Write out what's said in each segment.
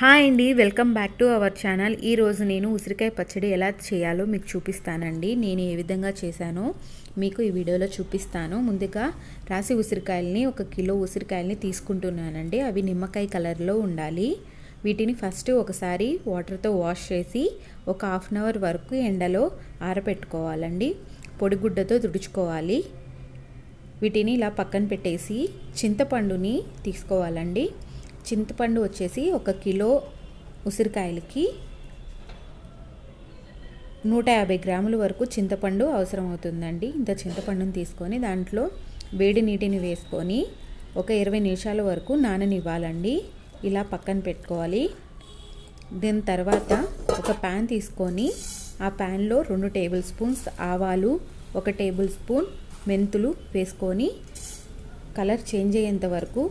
hi అండి welcome back to our channel ఈరోజు నేను ఉసిరికాయ పచ్చడి ఎలా చేయాలో మీకు చూపిస్తానండి నేను ఏ విధంగా చేశానో మీకు ఈ వీడియోలో చూపిస్తాను ముందుగా రాసి ఉసిరికాయలని ఒక కిలో ఉసిరికాయలని తీసుకుంటున్నానండి అవి నిమ్మకాయ కలర్లో ఉండాలి వీటిని ఫస్ట్ ఒకసారి వాటర్తో వాష్ చేసి ఒక హాఫ్ అన్ అవర్ వరకు ఎండలో ఆరబెట్టుకోవాలండి పొడిగుడ్డతో తుడుచుకోవాలి వీటిని ఇలా పక్కన పెట్టేసి చింతపండుని తీసుకోవాలండి చింతపండు వచ్చేసి ఒక కిలో ఉసిరికాయలకి నూట యాభై గ్రాముల వరకు చింతపండు అవసరం అవుతుందండి ఇంత చింతపండును తీసుకొని దాంట్లో వేడి నీటిని వేసుకొని ఒక ఇరవై నిమిషాల వరకు నాననివ్వాలండి ఇలా పక్కన పెట్టుకోవాలి దీని తర్వాత ఒక ప్యాన్ తీసుకొని ఆ ప్యాన్లో రెండు టేబుల్ స్పూన్స్ ఆవాలు ఒక టేబుల్ స్పూన్ మెంతులు వేసుకొని కలర్ చేంజ్ అయ్యేంత వరకు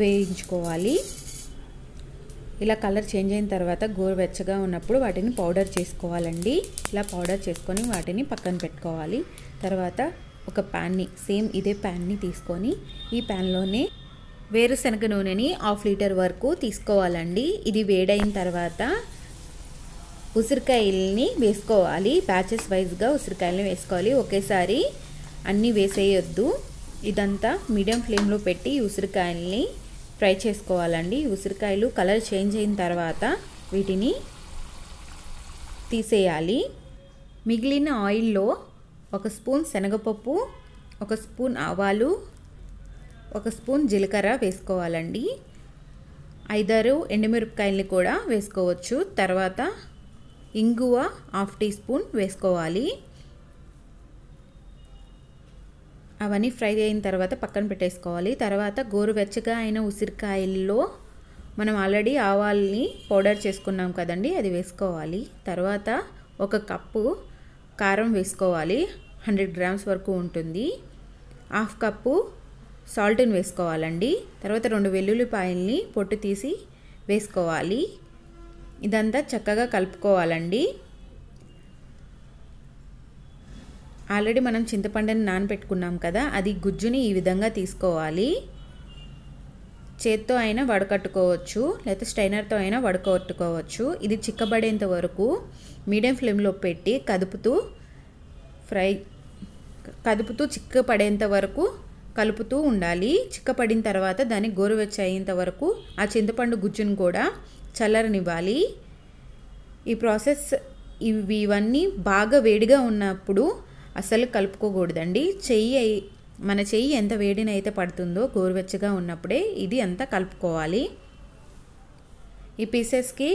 వేయించుకోవాలి ఇలా కలర్ చేంజ్ అయిన తర్వాత గోరువెచ్చగా ఉన్నప్పుడు వాటిని పౌడర్ చేసుకోవాలండి ఇలా పౌడర్ చేసుకొని వాటిని పక్కన పెట్టుకోవాలి తర్వాత ఒక ప్యాన్ని సేమ్ ఇదే ప్యాన్ని తీసుకొని ఈ ప్యాన్లోనే వేరుశనగ నూనెని హాఫ్ లీటర్ వరకు తీసుకోవాలండి ఇది వేడైన తర్వాత ఉసిరికాయల్ని వేసుకోవాలి బ్యాచెస్ వైజ్గా ఉసిరికాయలని వేసుకోవాలి ఒకేసారి అన్నీ వేసేయొద్దు ఇదంతా మీడియం ఫ్లేమ్లో పెట్టి ఉసిరికాయల్ని ఫ్రై చేసుకోవాలండి ఉసిరికాయలు కలర్ చేంజ్ అయిన తర్వాత వీటిని తీసేయాలి మిగిలిన ఆయిల్లో ఒక స్పూన్ శనగపప్పు ఒక స్పూన్ ఆవాలు ఒక స్పూన్ జీలకర్ర వేసుకోవాలండి ఐదారు ఎండుమిరపకాయల్ని కూడా వేసుకోవచ్చు తర్వాత ఇంగువ హాఫ్ టీ స్పూన్ వేసుకోవాలి అవన్నీ ఫ్రై అయిన తర్వాత పక్కన పెట్టేసుకోవాలి తర్వాత గోరువెచ్చగా అయిన ఉసిరికాయల్లో మనం ఆల్రెడీ ఆవాల్ని పౌడర్ చేసుకున్నాం కదండి అది వేసుకోవాలి తర్వాత ఒక కప్పు కారం వేసుకోవాలి హండ్రెడ్ గ్రామ్స్ వరకు ఉంటుంది హాఫ్ కప్పు సాల్ట్ని వేసుకోవాలండి తర్వాత రెండు వెల్లుల్లిపాయల్ని పొట్టు తీసి వేసుకోవాలి ఇదంతా చక్కగా కలుపుకోవాలండి ఆల్రెడీ మనం చింతపండుని నానబెట్టుకున్నాం కదా అది గుజ్జుని ఈ విధంగా తీసుకోవాలి చేత్తో అయినా వడకట్టుకోవచ్చు లేకపోతే స్టైనర్తో అయినా వడకట్టుకోవచ్చు ఇది చిక్కబడేంత వరకు మీడియం ఫ్లేమ్లో పెట్టి కదుపుతూ ఫ్రై కదుపుతూ చిక్కపడేంత వరకు కలుపుతూ ఉండాలి చిక్కపడిన తర్వాత దాన్ని గోరువెచ్చ అయ్యేంత వరకు ఆ చింతపండు గుజ్జును కూడా చల్లరనివ్వాలి ఈ ప్రాసెస్ ఇవి ఇవన్నీ బాగా వేడిగా ఉన్నప్పుడు అసలు కలుపుకోకూడదండి చెయ్యి మన చెయ్యి ఎంత వేడినైతే పడుతుందో గోరువెచ్చగా ఉన్నప్పుడే ఇది అంత కలుపుకోవాలి ఈ పీసెస్కి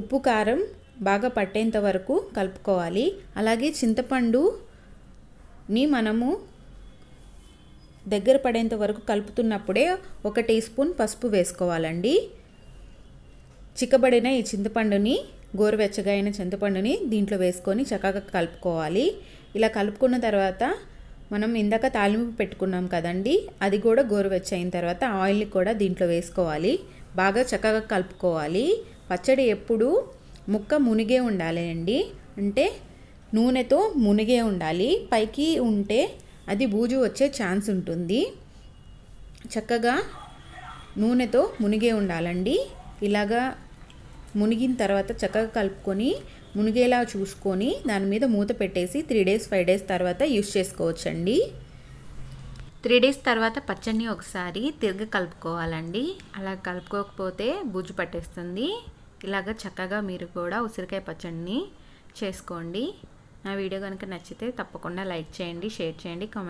ఉప్పు కారం బాగా పట్టేంత వరకు కలుపుకోవాలి అలాగే చింతపండుని మనము దగ్గర పడేంత వరకు కలుపుతున్నప్పుడే ఒక టీ స్పూన్ పసుపు వేసుకోవాలండి చిక్కబడిన ఈ చింతపండుని గోరువెచ్చగా అయిన చింతపండుని దీంట్లో వేసుకొని చక్కగా కలుపుకోవాలి ఇలా కలుపుకున్న తర్వాత మనం ఇందాక తాలింపు పెట్టుకున్నాం కదండి అది కూడా గోరువెచ్చ తర్వాత ఆయిల్ని కూడా దీంట్లో వేసుకోవాలి బాగా చక్కగా కలుపుకోవాలి పచ్చడి ఎప్పుడు ముక్క మునిగే ఉండాలి అండి అంటే నూనెతో మునిగే ఉండాలి పైకి ఉంటే అది బూజు వచ్చే ఛాన్స్ ఉంటుంది చక్కగా నూనెతో మునిగే ఉండాలండి ఇలాగా మునిగిన తర్వాత చక్కగా కలుపుకొని మునిగేలా చూసుకొని దాని మీద మూత పెట్టేసి త్రీ డేస్ ఫైవ్ డేస్ తర్వాత యూస్ చేసుకోవచ్చండి త్రీ డేస్ తర్వాత పచ్చడిని ఒకసారి తిరిగి కలుపుకోవాలండి అలా కలుపుకోకపోతే బుజ్జు పట్టేస్తుంది ఇలాగ చక్కగా మీరు కూడా ఉసిరికాయ పచ్చడిని చేసుకోండి నా వీడియో కనుక నచ్చితే తప్పకుండా లైక్ చేయండి షేర్ చేయండి కామెంట్